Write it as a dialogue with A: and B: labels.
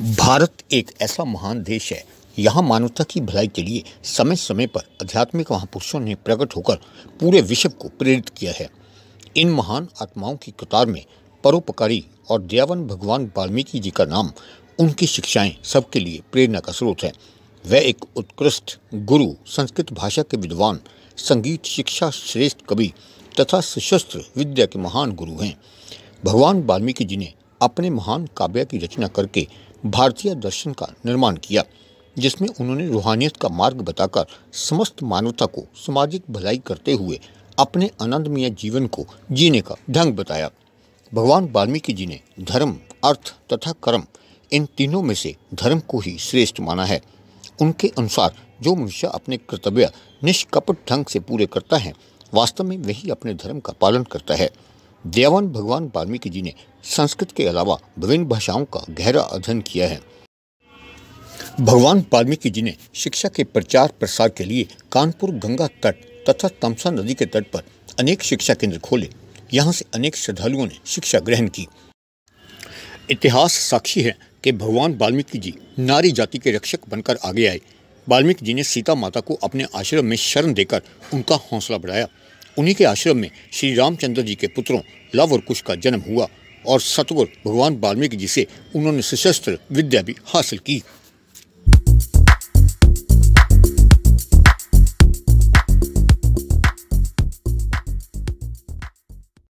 A: भारत एक ऐसा महान देश है यहाँ मानवता की भलाई के लिए समय समय पर आध्यात्मिक महापुरुषों ने प्रकट होकर पूरे विश्व को प्रेरित किया है इन महान आत्माओं की कतार में परोपकारी और दयावन भगवान वाल्मीकि जी का नाम उनकी शिक्षाएं सबके लिए प्रेरणा का स्रोत है वह एक उत्कृष्ट गुरु संस्कृत भाषा के विद्वान संगीत शिक्षा श्रेष्ठ कवि तथा सशस्त्र विद्या के महान गुरु हैं भगवान वाल्मीकि जी ने अपने महान काव्य की रचना करके भारतीय दर्शन का निर्माण किया जिसमें उन्होंने रूहानियत का मार्ग बताकर समस्त मानवता को सामाजिक भलाई करते हुए अपने आनंदमय जीवन को जीने का ढंग बताया भगवान वाल्मीकि जी ने धर्म अर्थ तथा कर्म इन तीनों में से धर्म को ही श्रेष्ठ माना है उनके अनुसार जो मनुष्य अपने कर्तव्य निष्कपट ढंग से पूरे करता है वास्तव में वही अपने धर्म का पालन करता है देवान भगवान वाल्मीकि जी ने संस्कृत के अलावा विभिन्न भाषाओं का गहरा अध्ययन किया है भगवान वाल्मीकि जी ने शिक्षा के प्रचार प्रसार के लिए कानपुर गंगा तट तथा तमसा नदी के तट पर अनेक शिक्षा केंद्र खोले यहाँ से अनेक श्रद्धालुओं ने शिक्षा ग्रहण की इतिहास साक्षी है कि भगवान वाल्मीकि जी नारी जाति के रक्षक बनकर आगे आए वाल्मीकि जी ने सीता माता को अपने आश्रम में शरण देकर उनका हौसला बढ़ाया उन्हीं के आश्रम में श्री रामचंद्र जी के पुत्रों लव और कुश का जन्म हुआ और सतवर भगवान वाल्मीकि जी से उन्होंने सशस्त्र विद्या भी हासिल की